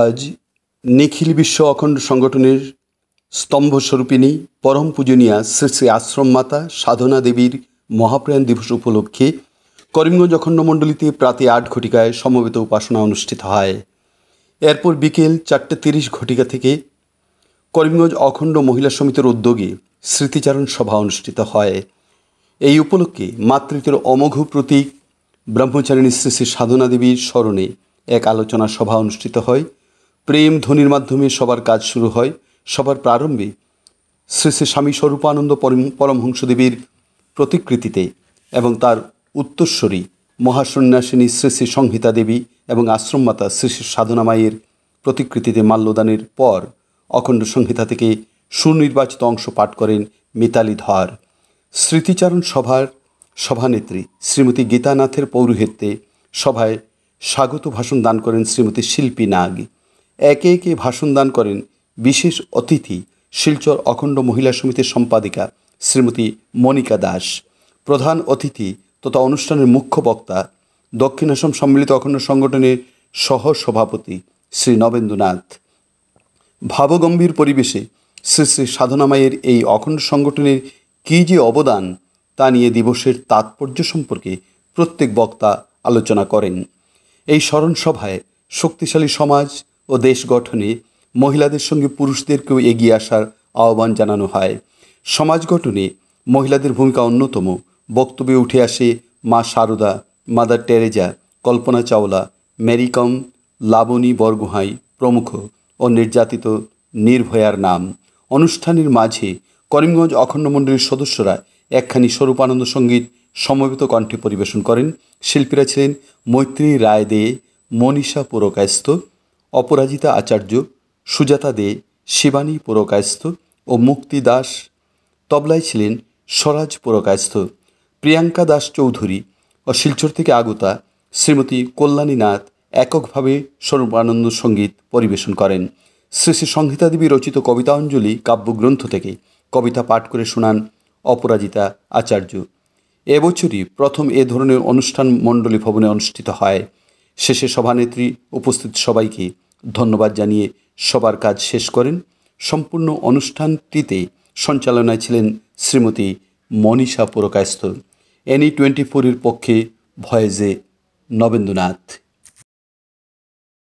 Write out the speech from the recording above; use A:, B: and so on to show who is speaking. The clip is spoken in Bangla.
A: আজ নিখিল বিশ্ব অখণ্ড সংগঠনের স্তম্ভস্বরূপিণী পরম পূজনীয়া শ্রী শ্রী আশ্রম মাতা সাধনা দেবীর মহাপ্রয়াণ দিবস উপলক্ষে করিমগঞ্জ মণ্ডলীতে প্রাতে আট ঘটিকায় সমবেত উপাসনা অনুষ্ঠিত হয় এরপর বিকেল চারটে তিরিশ ঘটিকা থেকে করিমগঞ্জ অখণ্ড মহিলা সমিতির উদ্যোগে স্মৃতিচারণ সভা অনুষ্ঠিত হয় এই উপলক্ষে মাতৃত্বের অমোঘ প্রতীক ব্রহ্মচারিণী শ্রী শ্রী সাধনা দেবীর স্মরণে এক আলোচনা সভা অনুষ্ঠিত হয় প্রেম ধ্বনির মাধ্যমে সবার কাজ শুরু হয় সবার প্রারম্ভে শ্রী শ্রী স্বামী স্বরূপানন্দ পরমহংসদেবীর প্রতিকৃতিতে এবং তার উত্তরস্বরী মহাসন্ন্যাসিনী শ্রী শ্রী সংহিতা দেবী এবং আশ্রমমাতা শ্রী শ্রী মায়ের প্রতিকৃতিতে মাল্যদানের পর অখণ্ড সংহিতা থেকে সুনির্বাচিত অংশ পাঠ করেন মিতালি ধর স্মৃতিচারণ সভার সভানেত্রী শ্রীমতী গীতানাথের পৌরোহিত্যে সভায় স্বাগত ভাষণ দান করেন শ্রীমতী শিল্পী নাগি একে একে ভাষণ দান করেন বিশেষ অতিথি শিলচর অখণ্ড মহিলা সমিতির সম্পাদিকা শ্রীমতী মনিকা দাস প্রধান অতিথি তথা অনুষ্ঠানের মুখ্য বক্তা দক্ষিণ আসাম সম্মিলিত অখণ্ড সংগঠনের সহ সভাপতি শ্রী নবেন্দ্রনাথ ভাবগম্ভীর পরিবেশে শ্রী শ্রী সাধনামায়ের এই অখণ্ড সংগঠনের কী যে অবদান তা নিয়ে দিবসের তাৎপর্য সম্পর্কে প্রত্যেক বক্তা আলোচনা করেন এই স্মরণসভায় শক্তিশালী সমাজ ও দেশ গঠনে মহিলাদের সঙ্গে পুরুষদেরকেও এগিয়ে আসার আহ্বান জানানো হয় সমাজ গঠনে মহিলাদের ভূমিকা অন্যতম বক্তব্যে উঠে আসে মা সারদা মাদার টেরেজা কল্পনা চাওলা ম্যারিকম লাবণী বরগুহাই প্রমুখ ও নির্যাতিত নির্ভয়ার নাম অনুষ্ঠানের মাঝে করিমগঞ্জ অখণ্ড মণ্ডলীর সদস্যরা একখানি স্বরূপানন্দ সঙ্গীত সমবেত কণ্ঠে পরিবেশন করেন শিল্পীরা ছিলেন মৈত্রী রায় দে মনীষা পুরকায়স্থ অপরাজিতা আচার্য সুজাতা দে শিবানী পুরকায়স্থ ও মুক্তি দাস তবলায় ছিলেন স্বরাজ পুরকায়স্থ প্রিয়াঙ্কা দাস চৌধুরী ও শিলচর থেকে আগতা শ্রীমতী কল্যাণী নাথ এককভাবে স্বরূপানন্দ সঙ্গীত পরিবেশন করেন শ্রী শ্রী সংহিতা দেবী রচিত কবিতাঞ্জলি কাব্যগ্রন্থ থেকে কবিতা পাঠ করে শোনান অপরাজিতা আচার্য এবছরই প্রথম এ ধরনের অনুষ্ঠান মণ্ডলী ভবনে অনুষ্ঠিত হয় শেষে সভানেত্রী উপস্থিত সবাইকে ধন্যবাদ জানিয়ে সবার কাজ শেষ করেন সম্পূর্ণ অনুষ্ঠানটিতে সঞ্চালনায় ছিলেন শ্রীমতী মনীষা পুরকায়স্থ এনি টোয়েন্টি ফোরের পক্ষে ভয়েজে নবেন্দ্রনাথ